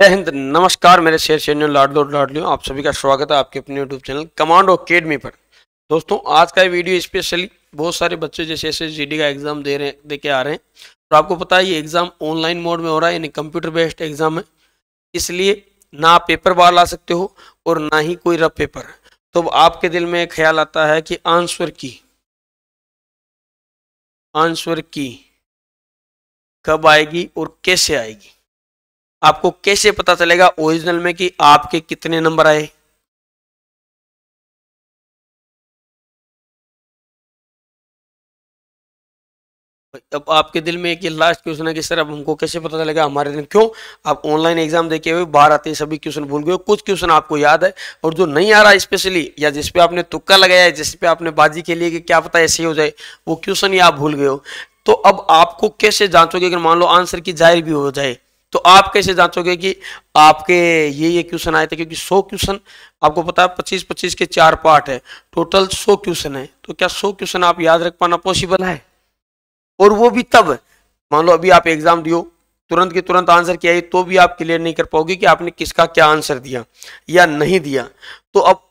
जय हिंद नमस्कार मेरे शेर चैनल लाडलो लाडलियो आप सभी का स्वागत है आपके अपने यूट्यूब चैनल कमांडो अकेडमी पर दोस्तों आज का वीडियो स्पेशली बहुत सारे बच्चे जैसे ऐसे जी का एग्ज़ाम दे रहे दे के आ रहे हैं तो आपको पता है ये एग्ज़ाम ऑनलाइन मोड में हो रहा है यानी कंप्यूटर बेस्ड एग्ज़ाम है इसलिए ना आप पेपर बाहर ला सकते हो और ना ही कोई रफ पेपर तो आपके दिल में ख्याल आता है कि आंसर की आंसर की कब आएगी और कैसे आएगी आपको कैसे पता चलेगा ओरिजिनल में कि आपके कितने नंबर आए अब आपके दिल में एक लास्ट क्वेश्चन है कि सर अब हमको कैसे पता चलेगा हमारे दिन क्यों आप ऑनलाइन एग्जाम देखे हुए बाहर आते हैं सभी क्वेश्चन भूल गए कुछ क्वेश्चन आपको याद है और जो नहीं आ रहा स्पेशली या जिस पे आपने तुक्का लगाया है जिस पे आपने बाजी लिए कि क्या पता ऐसे हो जाए वो क्वेश्चन ही आप भूल गए हो तो अब आपको कैसे जांचोगे अगर मान लो आंसर की जाहिर भी हो जाए तो आप कैसे जांचोगे कि आपके ये ये क्वेश्चन आए थे क्योंकि 100 क्वेश्चन आपको पता है 25 25 के चार पार्ट है टोटल 100 क्वेश्चन है तो क्या 100 क्वेश्चन आप याद रख पाना पॉसिबल है और वो भी तब मान लो अभी आप एग्जाम दियो तुरंत के तुरंत आंसर किया है तो भी आप क्लियर नहीं कर पाओगे कि आपने किसका क्या आंसर दिया या नहीं दिया तो अब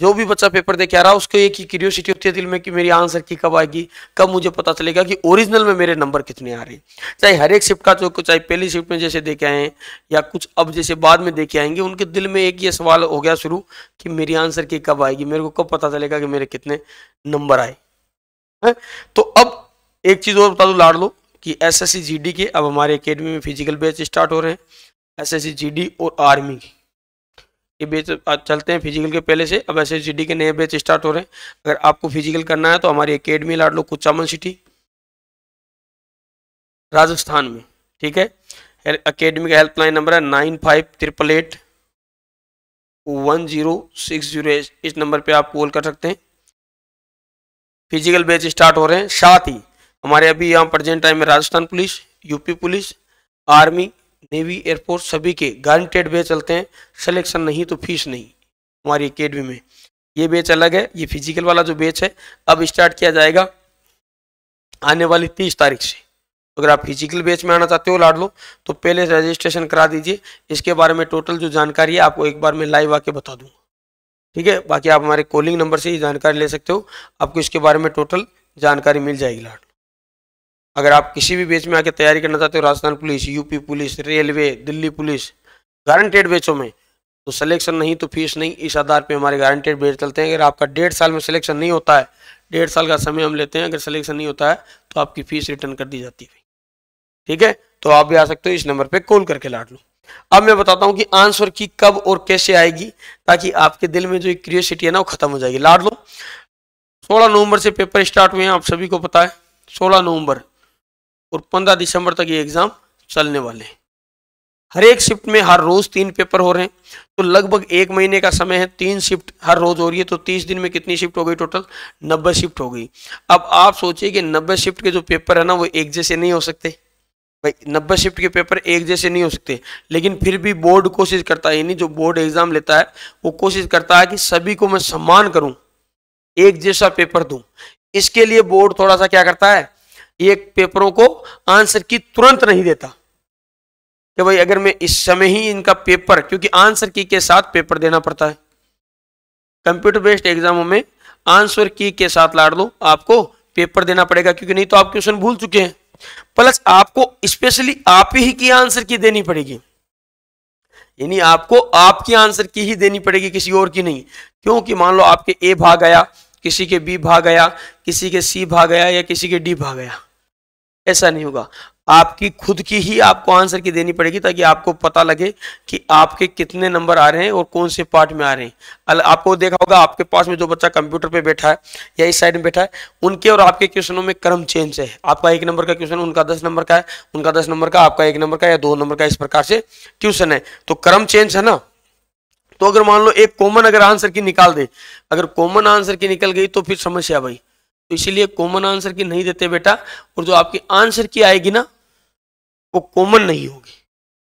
जो भी बच्चा पेपर दे के आ रहा है उसको एक ही क्यूरियोसिटी होती है दिल में कि मेरी आंसर की कब आएगी कब मुझे पता चलेगा कि ओरिजिनल में मेरे नंबर कितने आ रहे हैं चाहे हर एक शिफ्ट का जो चाहे पहली शिफ्ट में जैसे देखे आए हैं या कुछ अब जैसे बाद में देखे आएंगे उनके दिल में एक ये सवाल हो गया शुरू कि मेरी आंसर की कब आएगी मेरे को कब पता चलेगा कि मेरे कितने नंबर आए है? हाँ? तो अब एक चीज़ और बता दो लाड़ लो कि एस एस के अब हमारे अकेडमी में फिजिकल बैच स्टार्ट हो रहे हैं एस एस और आर्मी की ये बेच आज चलते हैं फिजिकल के पहले से अब एस एस के नए बैच स्टार्ट हो रहे हैं अगर आपको फिजिकल करना है तो हमारी अकेडमी लाड लो कुचामन सिटी राजस्थान में ठीक है अकेडमी का हेल्पलाइन नंबर है nine five triple eight one zero six zero इस नंबर पे आप कॉल कर सकते हैं फिजिकल बैच स्टार्ट हो रहे हैं साथ ही हमारे अभी यहाँ प्रजेंट टाइम में Rajasthan police UP police army navy air force सभी के गारंटेड बैच चलते हैं सिलेक्शन नहीं तो फीस नहीं हमारी अकेडमी में ये बैच अलग है ये फिजिकल वाला जो बैच है अब स्टार्ट किया जाएगा आने वाली तीस तारीख से अगर आप फिजिकल बैच में आना चाहते हो लाड लो तो पहले रजिस्ट्रेशन करा दीजिए इसके बारे में टोटल जो जानकारी है आपको एक बार मैं लाइव आके बता दूंगा ठीक है बाकी आप हमारे कॉलिंग नंबर से ही जानकारी ले सकते हो आपको इसके बारे में टोटल जानकारी मिल जाएगी लाड अगर आप किसी भी बेच में आके तैयारी करना चाहते हो Rajasthan police UP police railway Delhi police guaranteed बैचों में तो सिलेक्शन नहीं तो फीस नहीं इस आधार पे हमारे गारंटेड बैच चलते हैं अगर आपका डेढ़ साल में सिलेक्शन नहीं होता है डेढ़ साल का समय हम लेते हैं अगर सिलेक्शन नहीं होता है तो आपकी फीस रिटर्न कर दी जाती है ठीक है तो आप भी आ सकते हो इस नंबर पर कॉल करके लाट लो अब मैं बताता हूँ कि आंसर की कब और कैसे आएगी ताकि आपके दिल में जो क्रियोसिटी है ना वो खत्म हो जाएगी लाट लो सोलह नवंबर से पेपर स्टार्ट हुए हैं आप सभी को पता है सोलह नवंबर और 15 दिसंबर तक ये एग्ज़ाम चलने वाले हैं हर एक शिफ्ट में हर रोज़ तीन पेपर हो रहे हैं तो लगभग एक महीने का समय है तीन शिफ्ट हर रोज़ हो रही है तो तीस दिन में कितनी शिफ्ट हो गई टोटल नब्बे शिफ्ट हो गई अब आप सोचिए कि नब्बे शिफ्ट के जो पेपर है ना वो एक जैसे नहीं हो सकते भाई नब्बे शिफ्ट के पेपर एक जैसे नहीं हो सकते लेकिन फिर भी बोर्ड कोशिश करता है यानी जो बोर्ड एग्ज़ाम लेता है वो कोशिश करता है कि सभी को मैं सम्मान करूँ एक जैसा पेपर दूँ इसके लिए बोर्ड थोड़ा सा क्या करता है एक पेपरों को आंसर की तुरंत नहीं देता कि भाई अगर मैं इस समय ही इनका पेपर क्योंकि आंसर की के साथ पेपर देना पड़ता है कंप्यूटर बेस्ड एग्जामों में आंसर की के साथ लाड़ दो आपको पेपर देना पड़ेगा क्योंकि नहीं तो आप क्वेश्चन भूल चुके हैं प्लस आपको स्पेशली आप ही की आंसर की देनी पड़ेगी यानी आपको आपकी आंसर की ही देनी पड़ेगी किसी और की नहीं क्योंकि मान लो आपके ए भाग आया किसी के बी भाग आया किसी के सी भाग आया या किसी के डी भाग आया ऐसा नहीं होगा आपकी खुद की ही आपको आंसर की देनी पड़ेगी ताकि आपको पता लगे कि आपके कितने नंबर आ रहे हैं और कौन से पार्ट में आ रहे हैं आपको देखा होगा आपके पास में जो बच्चा कंप्यूटर पे बैठा है या इस साइड में बैठा है उनके और आपके क्वेश्चनों में क्रम चेंज है आपका एक नंबर का क्वेश्चन उनका दस नंबर का है उनका दस नंबर का आपका एक नंबर का या दो नंबर का इस प्रकार से क्वेश्चन है तो क्रम चेंज है ना तो अगर मान लो एक कॉमन अगर आंसर की निकाल दे अगर कॉमन आंसर की निकल गई तो फिर समस्या भाई तो इसीलिए कॉमन आंसर की नहीं देते बेटा और जो आपकी आंसर की आएगी ना वो कॉमन नहीं होगी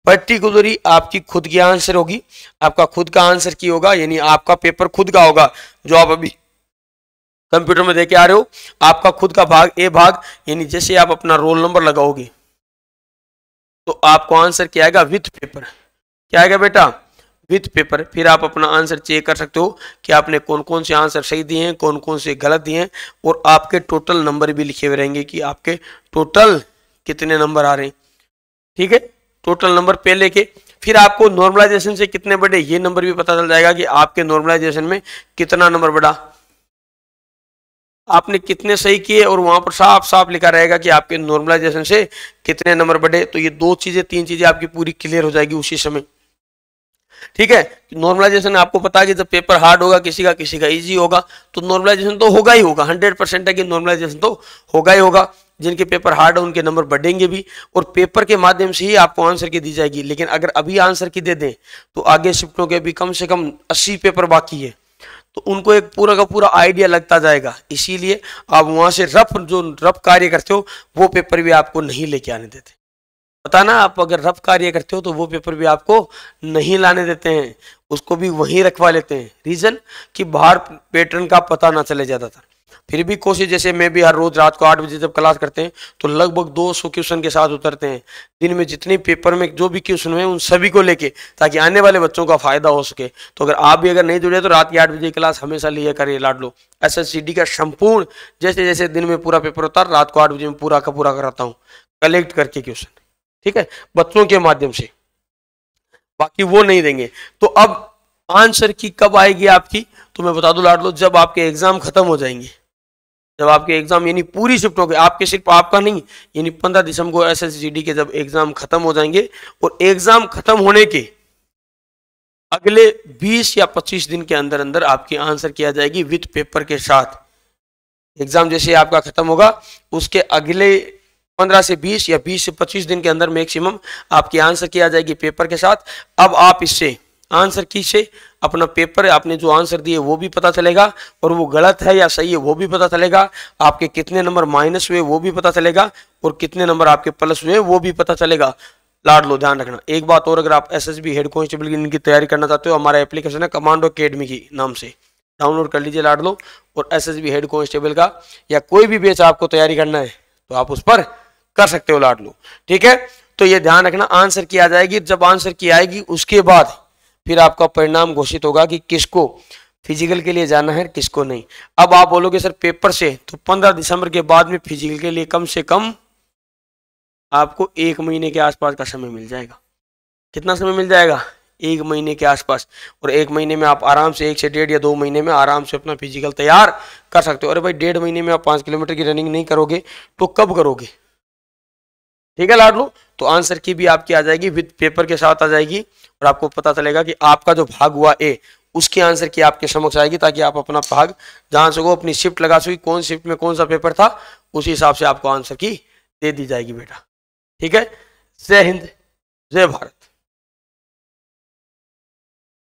पर्टिकुलरली आपकी खुद की आंसर होगी आपका खुद का आंसर की होगा यानी आपका पेपर खुद का होगा जो आप अभी कंप्यूटर में देके आ रहे हो आपका खुद का भाग ए भाग यानी जैसे आप अपना रोल नंबर लगाओगे तो आपको आंसर क्या आएगा विथ पेपर क्या आएगा बेटा विथ पेपर फिर आप अपना आंसर चेक कर सकते हो कि आपने कौन कौन से आंसर सही दिए हैं कौन कौन से गलत दिए हैं और आपके टोटल नंबर भी लिखे हुए रहेंगे कि आपके टोटल कितने नंबर आ रहे हैं ठीक है टोटल नंबर पहले के फिर आपको नॉर्मलाइजेशन से कितने बढ़े ये नंबर भी पता चल जाएगा कि आपके नॉर्मलाइजेशन में कितना नंबर बढ़ा आपने कितने सही किए और वहां पर साफ साफ लिखा रहेगा कि आपके नॉर्मलाइजेशन से कितने नंबर बढ़े तो ये दो चीजें तीन चीजें आपकी पूरी क्लियर हो जाएगी उसी समय ठीक है नॉर्मलाइजेशन आपको पता है कि जब पेपर हार्ड होगा किसी का किसी का इजी होगा तो नॉर्मलाइजेशन तो होगा ही होगा हंड्रेड परसेंट है कि नॉर्मलाइजेशन तो होगा ही होगा जिनके पेपर हार्ड है उनके नंबर बढ़ेंगे भी और पेपर के माध्यम से ही आपको आंसर की दी जाएगी लेकिन अगर अभी आंसर की दे दें तो आगे शिफ्टों के अभी कम से कम अस्सी पेपर बाकी है तो उनको एक पूरा का पूरा आइडिया लगता जाएगा इसीलिए आप वहाँ से रफ जो रफ कार्य करते हो वो पेपर भी आपको नहीं लेके आने देते पता ना आप अगर रफ कार्य करते हो तो वो पेपर भी आपको नहीं लाने देते हैं उसको भी वहीं रखवा लेते हैं रीज़न कि बाहर पैटर्न का पता ना चले जाता था फिर भी कोशिश जैसे मैं भी हर रोज़ रात को आठ बजे जब क्लास करते हैं तो लगभग 200 क्वेश्चन के साथ उतरते हैं दिन में जितने पेपर में जो भी क्वेश्चन हुए उन सभी को लेके ताकि आने वाले बच्चों का फायदा हो सके तो अगर आप भी अगर नहीं जुड़े तो रात की आठ बजे क्लास हमेशा लिया करिए लाड लो एस एस सी डी का संपूर्ण जैसे जैसे दिन में पूरा पेपर होता रात को आठ बजे में पूरा का पूरा कराता हूँ कलेक्ट करके क्वेश्चन ठीक है बच्चों के माध्यम से बाकी वो नहीं देंगे तो अब आंसर की कब आएगी आपकी तो मैं बता दू लाड लो जब आपके एग्जाम खत्म हो जाएंगे जब आपके एग्जाम यानी पूरी शिफ्ट हो गए आपके सिर्फ आपका नहीं यानी पंद्रह दिसंबर को एस एस के जब एग्जाम खत्म हो जाएंगे और एग्जाम खत्म होने के अगले 20 या 25 दिन के अंदर अंदर आपकी आंसर किया जाएगी विथ पेपर के साथ एग्जाम जैसे आपका खत्म होगा उसके अगले पंद्रह से बीस या बीस से पच्चीस दिन के अंदर मैक्सिमम आपकी आंसर की आ जाएगी पेपर के साथ अब आप इससे आंसर की से अपना पेपर आपने जो आंसर दिए वो भी पता चलेगा और वो गलत है या सही है वो भी पता चलेगा आपके कितने नंबर माइनस हुए वो भी पता चलेगा और कितने नंबर आपके प्लस हुए वो भी पता चलेगा लाड लो ध्यान रखना एक बात और अगर आप S S B head constable की इनकी तैयारी करना चाहते हो हमारा एप्लीकेशन है कमांडो अकेडमी की नाम से डाउनलोड कर लीजिए लाड लो और S S B head constable का या कोई भी बेच आपको तैयारी करना है तो आप उस पर कर सकते हो लाट लो ठीक है तो ये ध्यान रखना आंसर की आ जाएगी जब आंसर की आएगी उसके बाद फिर आपका परिणाम घोषित होगा कि किसको फिजिकल के लिए जाना है किसको नहीं अब आप बोलोगे सर पेपर से तो 15 दिसंबर के बाद में फिजिकल के लिए कम से कम आपको एक महीने के आसपास का समय मिल जाएगा कितना समय मिल जाएगा एक महीने के आसपास और एक महीने में आप आराम से एक से डेढ़ या दो महीने में आराम से अपना फिजिकल तैयार कर सकते हो अरे भाई डेढ़ महीने में आप पाँच किलोमीटर की रनिंग नहीं करोगे तो कब करोगे ठीक है लाडलू तो आंसर की भी आपकी आ जाएगी विद पेपर के साथ आ जाएगी और आपको पता चलेगा कि आपका जो भाग हुआ ए उसकी आंसर की आपके समक्ष आएगी ताकि आप अपना भाग जान सको अपनी शिफ्ट लगा सको कौन शिफ्ट में कौन सा पेपर था उसी हिसाब से आपको आंसर की दे दी जाएगी बेटा ठीक है जय हिंद जय भारत